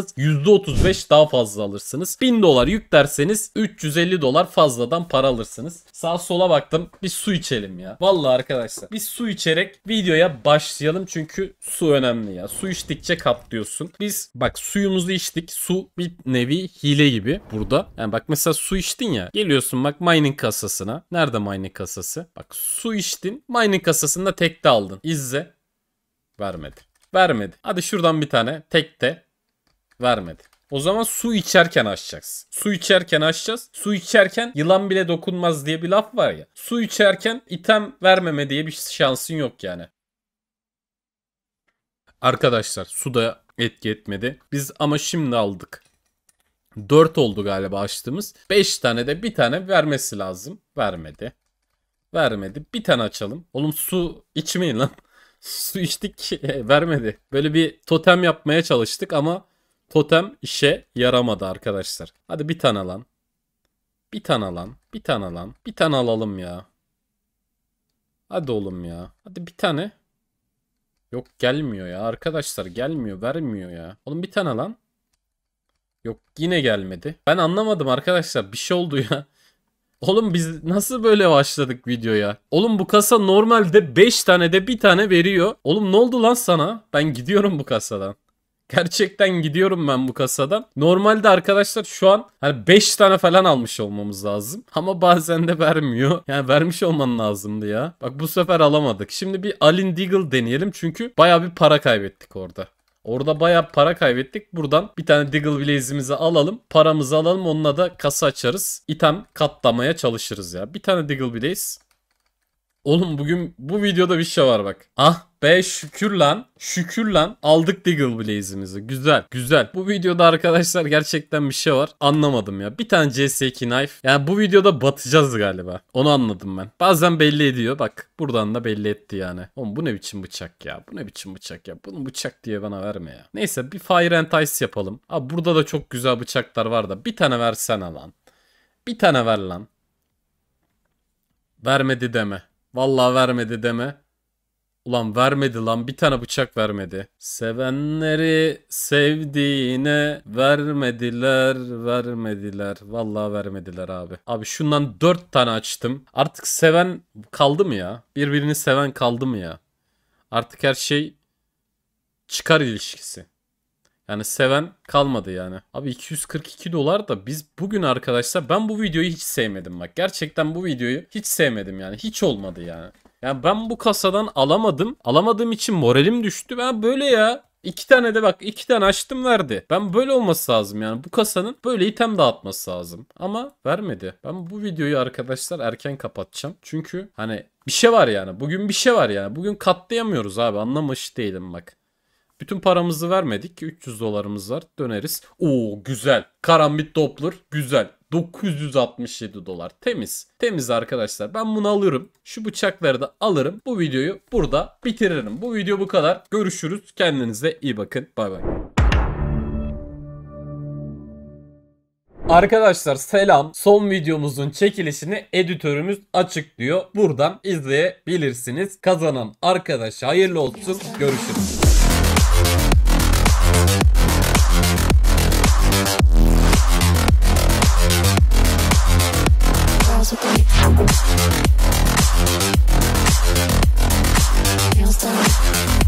alırsanız %35 daha fazla alırsınız. 1000 dolar yüklerseniz 350 dolar fazladan para alırsınız. Sağ sola baktım bir su içelim ya. Vallahi arkadaşlar bir su içerek videoya başlayalım çünkü su önemli ya. Su içtikçe kaplıyorsun. Biz bak suyumuzu içtik. Su bir nevi hile gibi burada. Yani bak mesela su içtin ya. Geliyorsun bak mining kasasına. Nerede mining kasası? Bak su içtin. Mining kasasında tekte aldın. İzle. Vermedi. Vermedi. Hadi şuradan bir tane tekte Vermedi. O zaman su içerken açacağız. Su içerken açacağız. Su içerken yılan bile dokunmaz diye bir laf var ya. Su içerken item vermeme diye bir şansın yok yani. Arkadaşlar su da etki etmedi. Biz ama şimdi aldık. 4 oldu galiba açtığımız. 5 tane de bir tane vermesi lazım. Vermedi. Vermedi. Bir tane açalım. Oğlum su içmeyin lan. su içtik vermedi. Böyle bir totem yapmaya çalıştık ama Totem işe yaramadı arkadaşlar. Hadi bir tane alan, Bir tane alan, Bir tane alan, Bir tane alalım ya. Hadi oğlum ya. Hadi bir tane. Yok gelmiyor ya arkadaşlar gelmiyor vermiyor ya. Oğlum bir tane alan. Yok yine gelmedi. Ben anlamadım arkadaşlar bir şey oldu ya. Oğlum biz nasıl böyle başladık videoya? Oğlum bu kasa normalde 5 tane de bir tane veriyor. Oğlum ne oldu lan sana? Ben gidiyorum bu kasadan. Gerçekten gidiyorum ben bu kasadan. Normalde arkadaşlar şu an hani 5 tane falan almış olmamız lazım. Ama bazen de vermiyor. Yani vermiş olman lazımdı ya. Bak bu sefer alamadık. Şimdi bir Alin Deagle deneyelim. Çünkü baya bir para kaybettik orada. Orada baya para kaybettik. Buradan bir tane Diggle Blaze'imizi alalım. Paramızı alalım. Onunla da kasa açarız. İtem katlamaya çalışırız ya. Bir tane Diggle Blaze. Oğlum bugün bu videoda bir şey var bak. Ah Be şükür lan. Şükür lan. Aldık Deagle Blaze'imizi. Güzel. Güzel. Bu videoda arkadaşlar gerçekten bir şey var. Anlamadım ya. Bir tane CS2 Knife. Yani bu videoda batacağız galiba. Onu anladım ben. Bazen belli ediyor. Bak buradan da belli etti yani. Oğlum bu ne biçim bıçak ya? Bu ne biçim bıçak ya? Bunu bıçak diye bana verme ya. Neyse bir Fire and Ice yapalım. Abi burada da çok güzel bıçaklar var da. Bir tane versene lan. Bir tane ver lan. Vermedi deme. Vallahi vermedi deme. Ulan vermedi lan bir tane bıçak vermedi. Sevenleri sevdiğine vermediler vermediler. Vallahi vermediler abi. Abi şundan 4 tane açtım. Artık seven kaldı mı ya? Birbirini seven kaldı mı ya? Artık her şey çıkar ilişkisi. Yani seven kalmadı yani. Abi 242 dolar da biz bugün arkadaşlar ben bu videoyu hiç sevmedim bak. Gerçekten bu videoyu hiç sevmedim yani. Hiç olmadı yani. Yani ben bu kasadan alamadım. Alamadığım için moralim düştü. Ben böyle ya. İki tane de bak iki tane açtım verdi. Ben böyle olması lazım yani. Bu kasanın böyle item dağıtması lazım. Ama vermedi. Ben bu videoyu arkadaşlar erken kapatacağım. Çünkü hani bir şey var yani. Bugün bir şey var yani. Bugün katlayamıyoruz abi. Anlamış değilim bak. Bütün paramızı vermedik. 300 dolarımız var. Döneriz. Oo güzel. Karambit Doppler. Güzel. 967 dolar temiz. Temiz arkadaşlar. Ben bunu alırım. Şu bıçakları da alırım. Bu videoyu burada bitiririm. Bu video bu kadar. Görüşürüz. Kendinize iyi bakın. Bay bay. Arkadaşlar selam. Son videomuzun çekilişini editörümüz açıklıyor. Buradan izleyebilirsiniz. Kazanan arkadaş hayırlı olsun. Görüşürüz. Feels down.